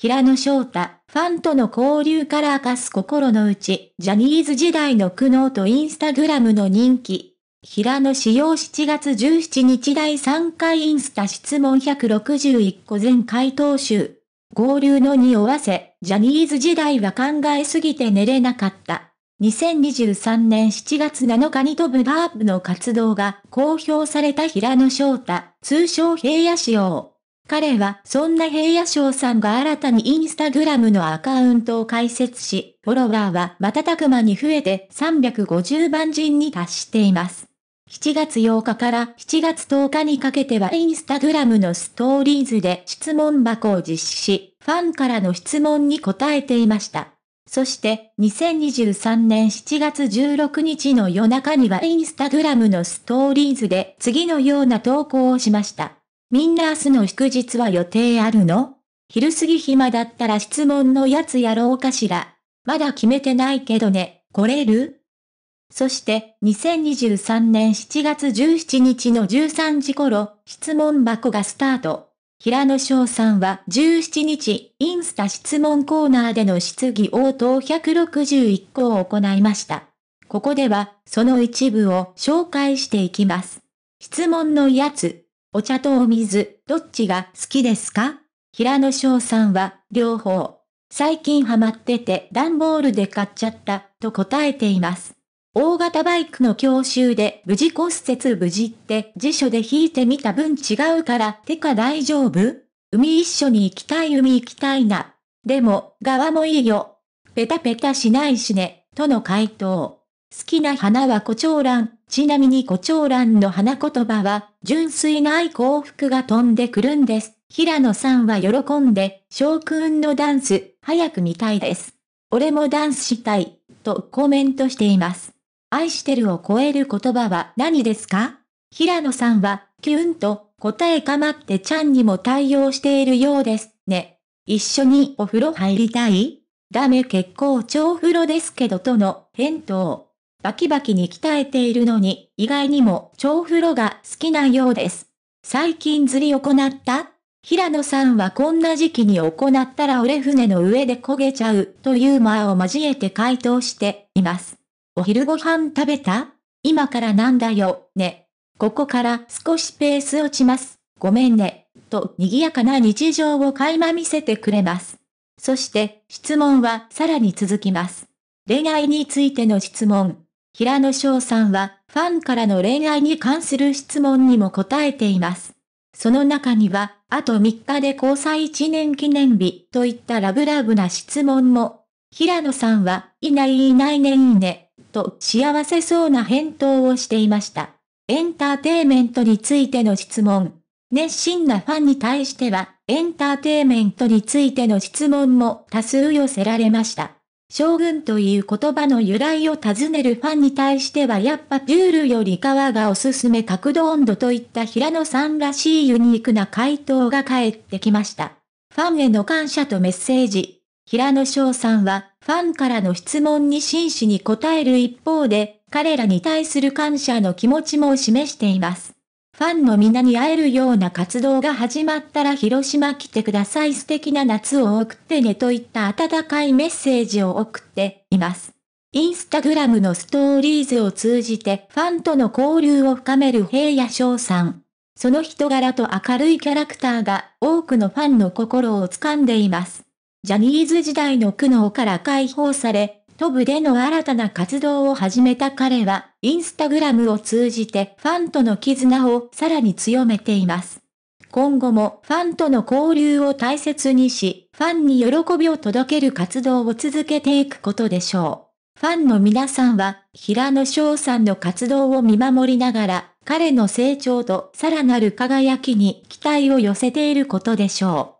平野翔太、ファンとの交流から明かす心の内、ジャニーズ時代の苦悩とインスタグラムの人気。平野仕様。7月17日第3回インスタ質問161個全回答集。合流のにおわせ、ジャニーズ時代は考えすぎて寝れなかった。2023年7月7日に飛ぶバープの活動が公表された平野翔太、通称平野仕様。彼はそんな平野翔さんが新たにインスタグラムのアカウントを開設し、フォロワーは瞬く間に増えて350万人に達しています。7月8日から7月10日にかけてはインスタグラムのストーリーズで質問箱を実施し、ファンからの質問に答えていました。そして、2023年7月16日の夜中にはインスタグラムのストーリーズで次のような投稿をしました。みんな明日の祝日は予定あるの昼過ぎ暇だったら質問のやつやろうかしら。まだ決めてないけどね、来れるそして、2023年7月17日の13時頃、質問箱がスタート。平野翔さんは17日、インスタ質問コーナーでの質疑応答161個を行いました。ここでは、その一部を紹介していきます。質問のやつ。お茶とお水、どっちが好きですか平野翔さんは、両方。最近ハマってて段ボールで買っちゃった、と答えています。大型バイクの教習で無事骨折無事って辞書で引いてみた分違うからてか大丈夫海一緒に行きたい海行きたいな。でも、側もいいよ。ペタペタしないしね、との回答。好きな花は胡蝶蘭、ちなみに胡蝶蘭の花言葉は、純粋な愛幸福が飛んでくるんです。平野さんは喜んで、翔くんのダンス、早く見たいです。俺もダンスしたい、とコメントしています。愛してるを超える言葉は何ですか平野さんは、キュンと、答えかまってちゃんにも対応しているようですね。一緒にお風呂入りたいダメ結構超風呂ですけどとの返答。バキバキに鍛えているのに、意外にも超風呂が好きなようです。最近釣り行った平野さんはこんな時期に行ったら俺船の上で焦げちゃうという間を交えて回答しています。お昼ご飯食べた今からなんだよ、ね。ここから少しペース落ちます。ごめんね。と、賑やかな日常を垣間見せてくれます。そして、質問はさらに続きます。恋愛についての質問。平野翔さんは、ファンからの恋愛に関する質問にも答えています。その中には、あと3日で交際1年記念日といったラブラブな質問も。平野さんは、いないいないねいいね、と幸せそうな返答をしていました。エンターテイメントについての質問。熱心なファンに対しては、エンターテイメントについての質問も多数寄せられました。将軍という言葉の由来を尋ねるファンに対してはやっぱュールより川がおすすめ角度温度といった平野さんらしいユニークな回答が返ってきました。ファンへの感謝とメッセージ。平野翔さんは、ファンからの質問に真摯に答える一方で、彼らに対する感謝の気持ちも示しています。ファンの皆に会えるような活動が始まったら広島来てください素敵な夏を送ってねといった温かいメッセージを送っています。インスタグラムのストーリーズを通じてファンとの交流を深める平野翔さん。その人柄と明るいキャラクターが多くのファンの心を掴んでいます。ジャニーズ時代の苦悩から解放され、トブでの新たな活動を始めた彼は、インスタグラムを通じてファンとの絆をさらに強めています。今後もファンとの交流を大切にし、ファンに喜びを届ける活動を続けていくことでしょう。ファンの皆さんは、平野翔さんの活動を見守りながら、彼の成長とさらなる輝きに期待を寄せていることでしょう。